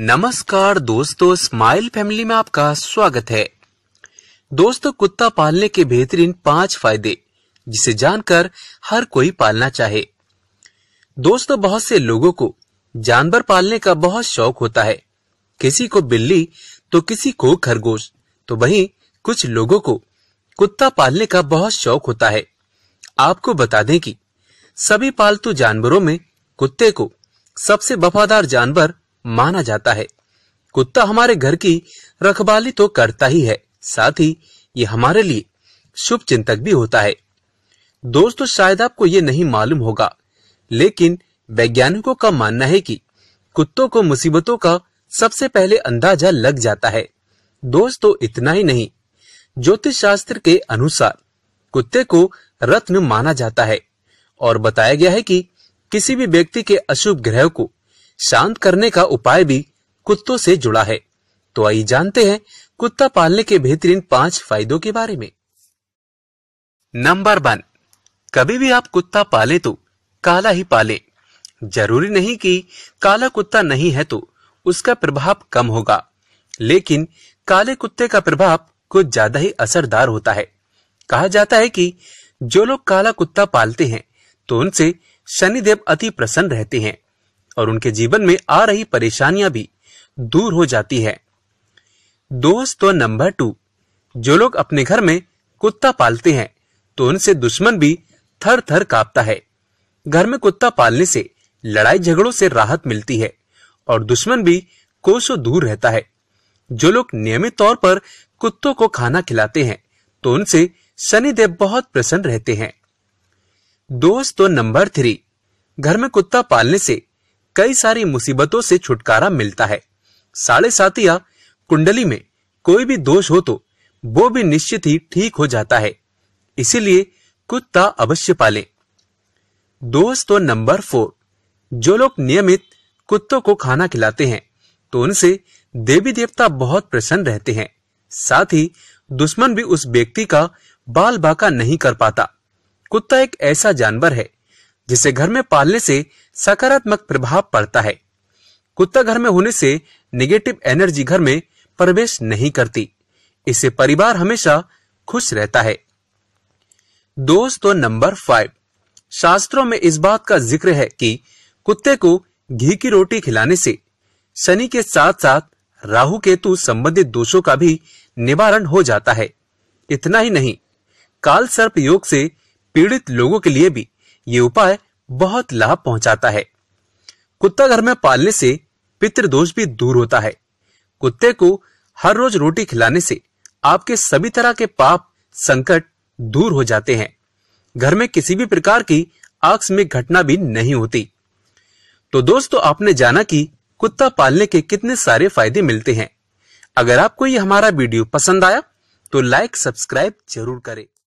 नमस्कार दोस्तों smile family में आपका स्वागत है दोस्तों कुत्ता पालने के बेहतरीन पांच फायदे जिसे जानकर हर कोई पालना चाहे दोस्तों बहुत से लोगों को जानवर पालने का बहुत शौक होता है किसी को बिल्ली तो किसी को खरगोश तो वहीं कुछ लोगों को कुत्ता पालने का बहुत शौक होता है आपको बता दें कि सभी पालतू जानवरों में कुत्ते को सबसे वफादार जानवर माना जाता है कुत्ता हमारे घर की रखवाली तो करता ही है साथ ही ये हमारे लिए शुभ चिंतक भी होता है दोस्तों शायद आपको ये नहीं मालूम होगा लेकिन वैज्ञानिकों का मानना है कि कुत्तों को मुसीबतों का सबसे पहले अंदाजा लग जाता है दोस्तों इतना ही नहीं ज्योतिष शास्त्र के अनुसार कुत्ते को रत्न माना जाता है और बताया गया है कि किसी भी व्यक्ति के अशुभ ग्रह को शांत करने का उपाय भी कुत्तों से जुड़ा है तो आइए जानते हैं कुत्ता पालने के बेहतरीन पांच फायदों के बारे में नंबर वन कभी भी आप कुत्ता पाले तो काला ही पाले जरूरी नहीं कि काला कुत्ता नहीं है तो उसका प्रभाव कम होगा लेकिन काले कुत्ते का प्रभाव कुछ ज्यादा ही असरदार होता है कहा जाता है कि जो लोग काला कुत्ता पालते हैं तो उनसे शनिदेव अति प्रसन्न रहते हैं और उनके जीवन में आ रही परेशानियां भी दूर हो जाती है दोस्त नंबर टू जो लोग अपने घर में कुत्ता पालते हैं तो उनसे दुश्मन भी थर थर कांपता है घर में कुत्ता पालने से लड़ाई झगड़ों से राहत मिलती है और दुश्मन भी कोसों दूर रहता है जो लोग नियमित तौर पर कुत्तों को खाना खिलाते हैं तो उनसे शनिदेव बहुत प्रसन्न रहते हैं दोस्तों नंबर थ्री घर में कुत्ता पालने से कई सारी मुसीबतों से छुटकारा मिलता है साढ़े सातिया कुंडली में कोई भी दोष हो तो वो भी निश्चित ही ठीक हो जाता है इसीलिए कुत्ता अवश्य पाले तो नंबर फोर जो लोग नियमित कुत्तों को खाना खिलाते हैं तो उनसे देवी देवता बहुत प्रसन्न रहते हैं साथ ही दुश्मन भी उस व्यक्ति का बाल बाका नहीं कर पाता कुत्ता एक ऐसा जानवर है जिसे घर में पालने से सकारात्मक प्रभाव पड़ता है कुत्ता घर में होने से निगेटिव एनर्जी घर में प्रवेश नहीं करती इससे परिवार हमेशा खुश रहता है दोस्तों नंबर फाइव शास्त्रों में इस बात का जिक्र है कि कुत्ते को घी की रोटी खिलाने से शनि के साथ साथ राहु केतु संबंधित दोषों का भी निवारण हो जाता है इतना ही नहीं काल सर्प योग से पीड़ित लोगों के लिए भी ये उपाय बहुत लाभ पहुंचाता है कुत्ता घर में पालने से पितृदोष भी दूर होता है कुत्ते को हर रोज रोटी खिलाने से आपके सभी तरह के पाप संकट दूर हो जाते हैं घर में किसी भी प्रकार की आकस्मिक घटना भी नहीं होती तो दोस्तों आपने जाना कि कुत्ता पालने के कितने सारे फायदे मिलते हैं अगर आपको ये हमारा वीडियो पसंद आया तो लाइक सब्सक्राइब जरूर करें